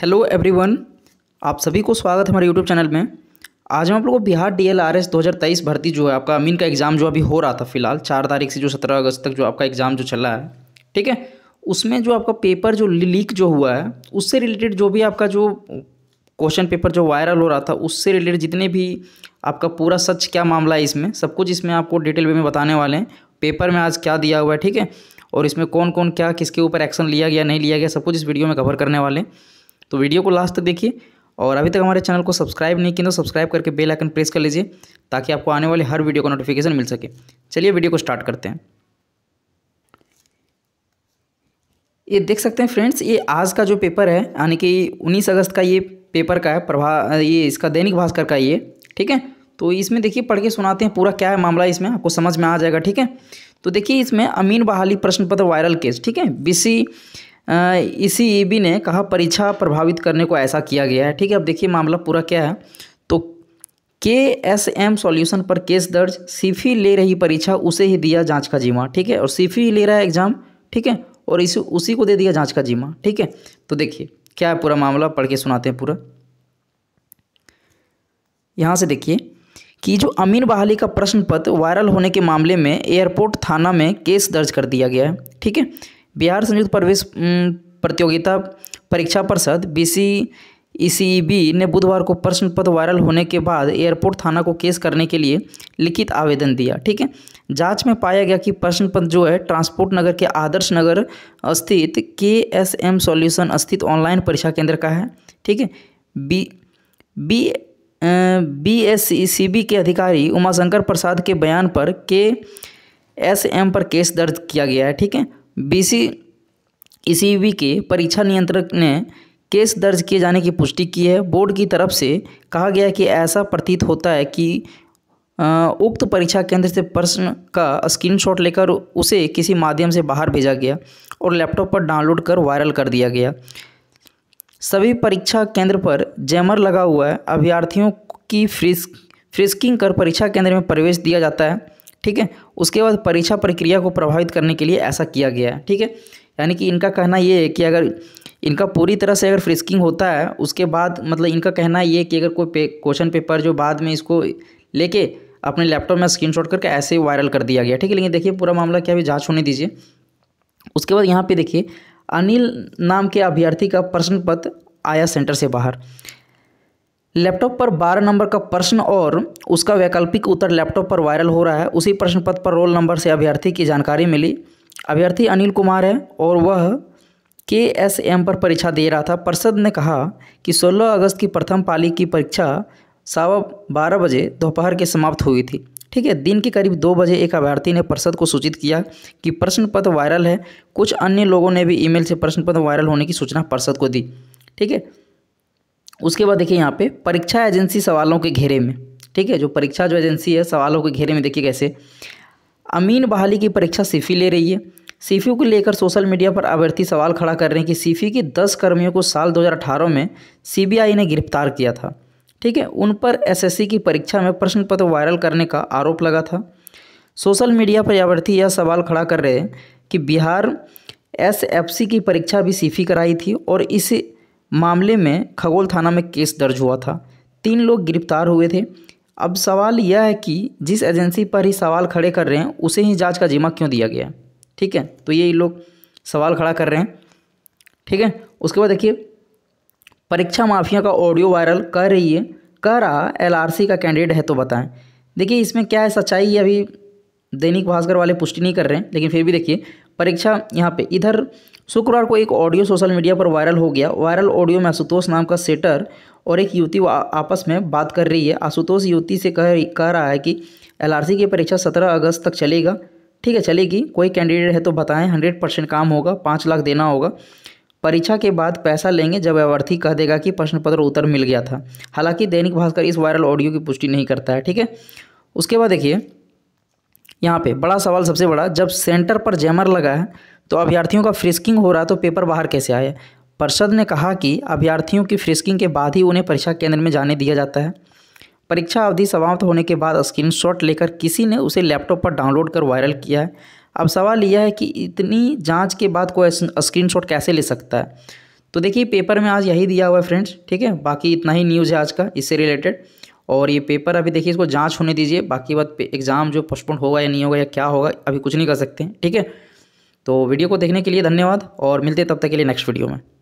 hello everyone आप सभी को स्वागत है हमारे यूट्यूब चैनल में आज हम आप लोगों को Bihar D L R S दो हज़ार तेईस भर्ती जो है आपका अमीन का एग्ज़ाम जो अभी हो रहा था फिलहाल चार तारीख से जो सत्रह अगस्त तक जो आपका एग्ज़ाम जो चला है ठीक है उसमें जो आपका पेपर जो लीक जो हुआ है उससे रिलेटेड जो भी आपका जो क्वेश्चन पेपर जो वायरल हो रहा था उससे रिलेटेड जितने भी आपका पूरा सच क्या मामला है इसमें सब कुछ इसमें आपको डिटेल में बताने वाले हैं पेपर में आज क्या दिया हुआ है ठीक है और इसमें कौन कौन क्या किसके ऊपर एक्शन लिया गया नहीं लिया गया सब कुछ इस वीडियो में कवर करने वाले हैं तो वीडियो को लास्ट तक देखिए और अभी तक हमारे चैनल को सब्सक्राइब नहीं किया तो सब्सक्राइब करके बेल आइकन प्रेस कर लीजिए ताकि आपको आने वाले हर वीडियो का नोटिफिकेशन मिल सके चलिए वीडियो को स्टार्ट करते हैं ये देख सकते हैं फ्रेंड्स ये आज का जो पेपर है यानी कि उन्नीस अगस्त का ये पेपर का है प्रभा ये इसका दैनिक भास्कर का ये ठीक है तो इसमें देखिए पढ़ के सुनाते हैं पूरा क्या है मामला इसमें आपको समझ में आ जाएगा ठीक है तो देखिए इसमें अमीन बहाली प्रश्न पत्र वायरल केस ठीक है बीसी इसी ईबी e ने कहा परीक्षा प्रभावित करने को ऐसा किया गया है ठीक है अब देखिए मामला पूरा क्या है तो के एस एम सॉल्यूशन पर केस दर्ज सीफी ले रही परीक्षा उसे ही दिया जांच का जिम्मा ठीक है और सीफी ले रहा है एग्जाम ठीक है और इसी उसी को दे दिया जांच का जिम्मा ठीक है तो देखिए क्या है पूरा मामला पढ़ के सुनाते हैं पूरा यहाँ से देखिए कि जो अमीन बहाली का प्रश्न पत्र वायरल होने के मामले में एयरपोर्ट थाना में केस दर्ज कर दिया गया है ठीक है बिहार संयुक्त प्रवेश प्रतियोगिता परीक्षा परिषद बी ईसीबी ने बुधवार को प्रश्न पत्र वायरल होने के बाद एयरपोर्ट थाना को केस करने के लिए लिखित आवेदन दिया ठीक है जांच में पाया गया कि प्रश्न पत्र जो है ट्रांसपोर्ट नगर के आदर्श नगर स्थित के एस एम सॉल्यूशन स्थित ऑनलाइन परीक्षा केंद्र का है ठीक है B B B S C B के अधिकारी उमाशंकर प्रसाद के बयान पर के एस एम पर केस दर्ज किया गया है ठीक है बीसी ईसीबी के परीक्षा नियंत्रक ने केस दर्ज किए जाने की पुष्टि की है बोर्ड की तरफ से कहा गया कि ऐसा प्रतीत होता है कि उक्त परीक्षा केंद्र से प्रश्न का स्क्रीनशॉट लेकर उसे किसी माध्यम से बाहर भेजा गया और लैपटॉप पर डाउनलोड कर वायरल कर दिया गया सभी परीक्षा केंद्र पर जैमर लगा हुआ है अभ्यर्थियों की फ्रिस्क फ्रिस्किंग कर परीक्षा केंद्र में प्रवेश दिया जाता है ठीक है उसके बाद परीक्षा प्रक्रिया को प्रभावित करने के लिए ऐसा किया गया है ठीक है यानी कि इनका कहना ये है कि अगर इनका पूरी तरह से अगर फ्रिस्किंग होता है उसके बाद मतलब इनका कहना ये कि अगर कोई पे क्वेश्चन पेपर जो बाद में इसको लेके अपने लैपटॉप में स्क्रीनशॉट करके ऐसे ही वायरल कर दिया गया ठीक है लेकिन देखिए पूरा मामला क्या भी जाँच होने दीजिए उसके बाद यहाँ पर देखिए अनिल नाम के अभ्यर्थी का प्रश्न पत्र आया सेंटर से बाहर लैपटॉप पर 12 नंबर का प्रश्न और उसका वैकल्पिक उत्तर लैपटॉप पर वायरल हो रहा है उसी प्रश्न पत्र पर रोल नंबर से अभ्यर्थी की जानकारी मिली अभ्यर्थी अनिल कुमार है और वह के एस एम पर परीक्षा दे रहा था पर्षद ने कहा कि 16 अगस्त की प्रथम पाली की परीक्षा सवा बारह बजे दोपहर के समाप्त हुई थी ठीक है दिन के करीब दो बजे एक अभ्यर्थी ने पर्षद को सूचित किया कि प्रश्न पत्र वायरल है कुछ अन्य लोगों ने भी ईमेल से प्रश्न पत्र वायरल होने की सूचना पर्षद को दी ठीक है उसके बाद देखिए यहाँ पे परीक्षा एजेंसी सवालों के घेरे में ठीक है जो परीक्षा जो एजेंसी है सवालों के घेरे में देखिए कैसे अमीन बहाली की परीक्षा सीफी ले रही है सीफी को लेकर सोशल मीडिया पर आवर्ती सवाल खड़ा कर रहे हैं कि सीफी के दस कर्मियों को साल दो में सी ने गिरफ्तार किया था ठीक है उन पर एस की परीक्षा में प्रश्न पत्र वायरल करने का आरोप लगा था सोशल मीडिया पर आवर्ती यह सवाल खड़ा कर रहे हैं कि बिहार एस की परीक्षा भी सीफी कराई थी और इसे मामले में खगोल थाना में केस दर्ज हुआ था तीन लोग गिरफ्तार हुए थे अब सवाल यह है कि जिस एजेंसी पर ही सवाल खड़े कर रहे हैं उसे ही जांच का जिम्मा क्यों दिया गया ठीक है तो ये लोग सवाल खड़ा कर रहे हैं ठीक है उसके बाद देखिए परीक्षा माफिया का ऑडियो वायरल कह रही है कह रहा एल का कैंडिडेट है तो बताएं देखिए इसमें क्या है सच्चाई अभी दैनिक भास्कर वाले पुष्टि नहीं कर रहे हैं लेकिन फिर भी देखिए परीक्षा यहाँ पे इधर शुक्रवार को एक ऑडियो सोशल मीडिया पर वायरल हो गया वायरल ऑडियो में आशुतोष नाम का सेटर और एक युवती आपस में बात कर रही है आशुतोष युवती से कह कह रहा है कि सी की परीक्षा सत्रह अगस्त तक चलेगा ठीक है चलेगी कोई कैंडिडेट है तो बताएं हंड्रेड परसेंट काम होगा पाँच लाख देना होगा परीक्षा के बाद पैसा लेंगे जब अभ्यर्थी कह देगा कि प्रश्न पत्र उत्तर मिल गया था हालांकि दैनिक भास्कर इस वायरल ऑडियो की पुष्टि नहीं करता है ठीक है उसके बाद देखिए यहाँ पे बड़ा सवाल सबसे बड़ा जब सेंटर पर जैमर लगा है तो अभ्यर्थियों का फ्रिस्किंग हो रहा तो पेपर बाहर कैसे आया पर्षद ने कहा कि अभ्यर्थियों की फ्रिस्किंग के बाद ही उन्हें परीक्षा केंद्र में जाने दिया जाता है परीक्षा अवधि समाप्त होने के बाद शॉट लेकर किसी ने उसे लैपटॉप पर डाउनलोड कर वायरल किया है अब सवाल यह है कि इतनी जाँच के बाद कोई स्क्रीन कैसे ले सकता है तो देखिए पेपर में आज यही दिया हुआ है फ्रेंड्स ठीक है बाकी इतना ही न्यूज़ है आज का इससे रिलेटेड और ये पेपर अभी देखिए इसको जांच होने दीजिए बाकी बात एग्ज़ाम जो पोस्टपोन होगा या नहीं होगा या क्या होगा अभी कुछ नहीं कर सकते ठीक है तो वीडियो को देखने के लिए धन्यवाद और मिलते तब तक के लिए नेक्स्ट वीडियो में